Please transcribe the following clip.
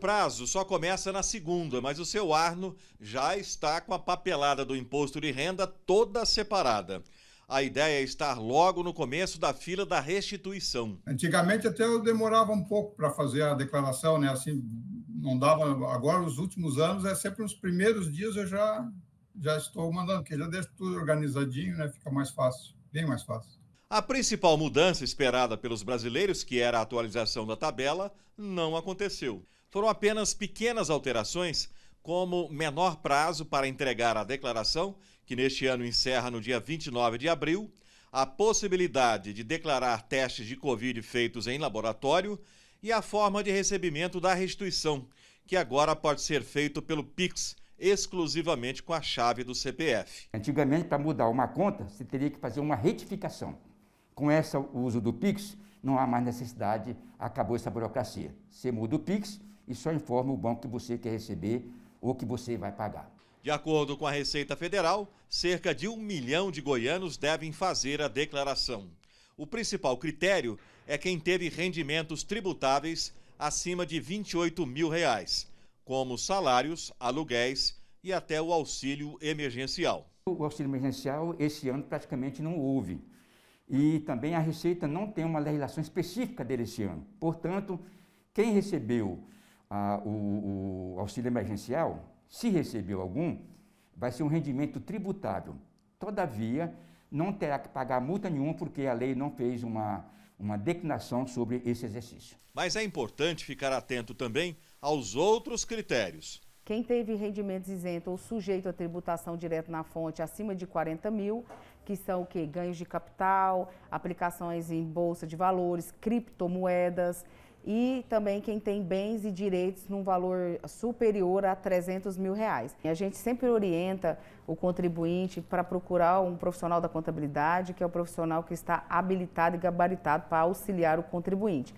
prazo só começa na segunda, mas o seu Arno já está com a papelada do imposto de renda toda separada. A ideia é estar logo no começo da fila da restituição. Antigamente até eu demorava um pouco para fazer a declaração, né? Assim, não dava. Agora, nos últimos anos, é sempre nos primeiros dias eu já, já estou mandando, porque já deixo tudo organizadinho, né? Fica mais fácil, bem mais fácil. A principal mudança esperada pelos brasileiros, que era a atualização da tabela, não aconteceu. Foram apenas pequenas alterações, como menor prazo para entregar a declaração, que neste ano encerra no dia 29 de abril, a possibilidade de declarar testes de Covid feitos em laboratório e a forma de recebimento da restituição, que agora pode ser feito pelo Pix, exclusivamente com a chave do CPF. Antigamente, para mudar uma conta, você teria que fazer uma retificação. Com esse uso do Pix, não há mais necessidade, acabou essa burocracia. Você muda o Pix e só informa o banco que você quer receber ou que você vai pagar. De acordo com a Receita Federal, cerca de um milhão de goianos devem fazer a declaração. O principal critério é quem teve rendimentos tributáveis acima de 28 mil reais, como salários, aluguéis e até o auxílio emergencial. O auxílio emergencial esse ano praticamente não houve. E também a Receita não tem uma legislação específica desse ano. Portanto, quem recebeu ah, o, o auxílio emergencial, se recebeu algum, vai ser um rendimento tributável. Todavia, não terá que pagar multa nenhuma, porque a lei não fez uma, uma declinação sobre esse exercício. Mas é importante ficar atento também aos outros critérios. Quem teve rendimentos isentos ou sujeito à tributação direta na fonte acima de 40 mil, que são o quê? Ganhos de capital, aplicações em bolsa de valores, criptomoedas e também quem tem bens e direitos num valor superior a 300 mil reais. E a gente sempre orienta o contribuinte para procurar um profissional da contabilidade, que é o profissional que está habilitado e gabaritado para auxiliar o contribuinte.